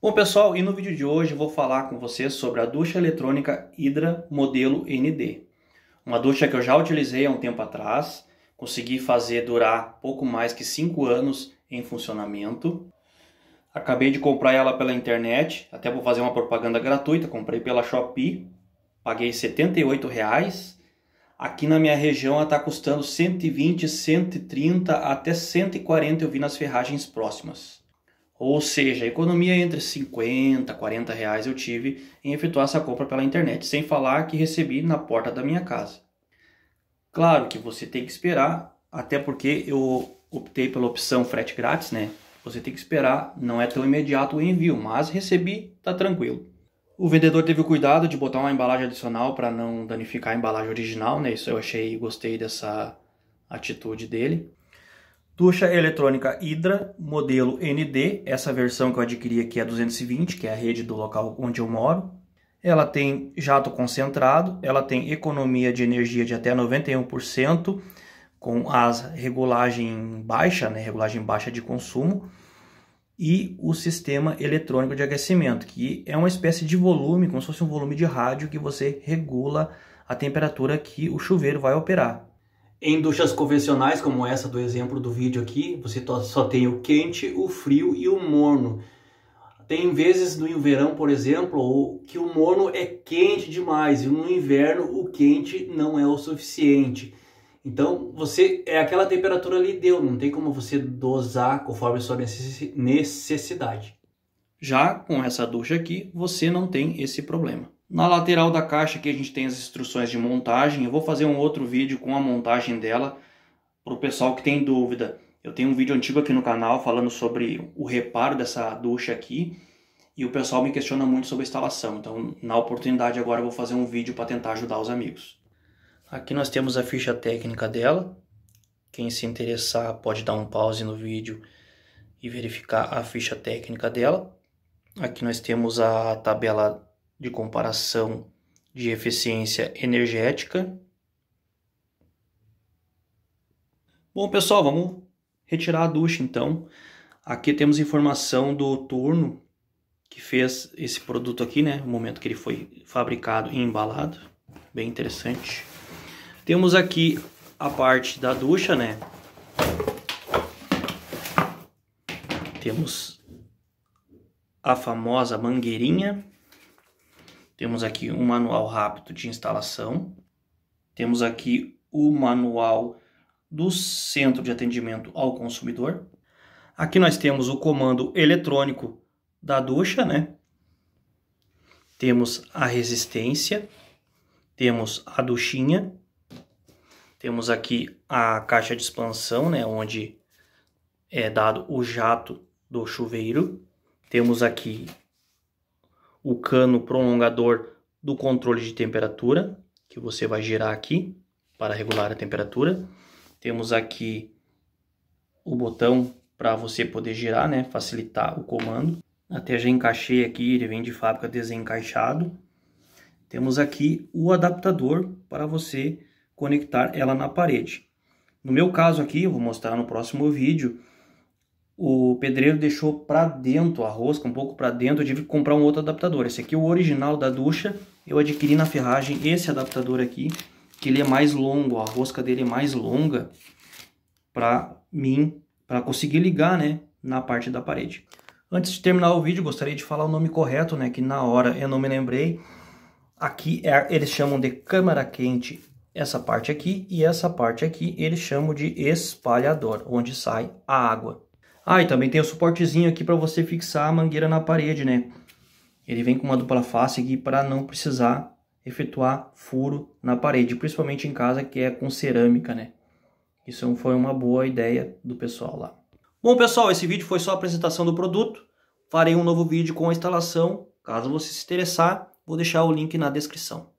Bom pessoal, e no vídeo de hoje vou falar com vocês sobre a ducha eletrônica Hydra modelo ND. Uma ducha que eu já utilizei há um tempo atrás, consegui fazer durar pouco mais que 5 anos em funcionamento. Acabei de comprar ela pela internet, até vou fazer uma propaganda gratuita, comprei pela Shopee, paguei R$ 78. Aqui na minha região ela está custando 120, 130 até 140 eu vi nas ferragens próximas. Ou seja, economia entre 50 e 40 reais eu tive em efetuar essa compra pela internet, sem falar que recebi na porta da minha casa. Claro que você tem que esperar, até porque eu optei pela opção frete grátis, né? Você tem que esperar, não é tão imediato o envio, mas recebi, tá tranquilo. O vendedor teve o cuidado de botar uma embalagem adicional para não danificar a embalagem original, né? Isso eu achei, gostei dessa atitude dele. Ducha eletrônica Hydra, modelo ND, essa versão que eu adquiri aqui é 220, que é a rede do local onde eu moro. Ela tem jato concentrado, ela tem economia de energia de até 91%, com as regulagem baixa, né, regulagem baixa de consumo, e o sistema eletrônico de aquecimento, que é uma espécie de volume, como se fosse um volume de rádio que você regula a temperatura que o chuveiro vai operar. Em duchas convencionais, como essa do exemplo do vídeo aqui, você só tem o quente, o frio e o morno. Tem vezes no verão, por exemplo, que o morno é quente demais e no inverno o quente não é o suficiente. Então, você é aquela temperatura ali deu, não tem como você dosar conforme a sua necessidade. Já com essa ducha aqui, você não tem esse problema. Na lateral da caixa que a gente tem as instruções de montagem. Eu vou fazer um outro vídeo com a montagem dela para o pessoal que tem dúvida. Eu tenho um vídeo antigo aqui no canal falando sobre o reparo dessa ducha aqui e o pessoal me questiona muito sobre a instalação. Então, na oportunidade agora eu vou fazer um vídeo para tentar ajudar os amigos. Aqui nós temos a ficha técnica dela. Quem se interessar pode dar um pause no vídeo e verificar a ficha técnica dela. Aqui nós temos a tabela de comparação de eficiência energética. Bom, pessoal, vamos retirar a ducha então. Aqui temos informação do turno que fez esse produto aqui, né? O momento que ele foi fabricado e embalado. Bem interessante. Temos aqui a parte da ducha, né? Temos a famosa mangueirinha. Temos aqui um manual rápido de instalação. Temos aqui o manual do Centro de Atendimento ao Consumidor. Aqui nós temos o comando eletrônico da ducha, né? Temos a resistência, temos a duchinha, temos aqui a caixa de expansão, né, onde é dado o jato do chuveiro. Temos aqui o cano prolongador do controle de temperatura, que você vai girar aqui para regular a temperatura. Temos aqui o botão para você poder girar, né, facilitar o comando. Até já encaixei aqui, ele vem de fábrica desencaixado. Temos aqui o adaptador para você conectar ela na parede. No meu caso aqui, eu vou mostrar no próximo vídeo, o pedreiro deixou para dentro a rosca, um pouco para dentro, eu tive que comprar um outro adaptador. Esse aqui, é o original da ducha, eu adquiri na ferragem esse adaptador aqui, que ele é mais longo, a rosca dele é mais longa para mim, para conseguir ligar, né, na parte da parede. Antes de terminar o vídeo, gostaria de falar o nome correto, né, que na hora eu não me lembrei. Aqui é, eles chamam de câmara quente essa parte aqui e essa parte aqui eles chamam de espalhador, onde sai a água. Ah, e também tem o suportezinho aqui para você fixar a mangueira na parede, né? Ele vem com uma dupla face aqui para não precisar efetuar furo na parede, principalmente em casa que é com cerâmica, né? Isso foi uma boa ideia do pessoal lá. Bom, pessoal, esse vídeo foi só a apresentação do produto. Farei um novo vídeo com a instalação. Caso você se interessar, vou deixar o link na descrição.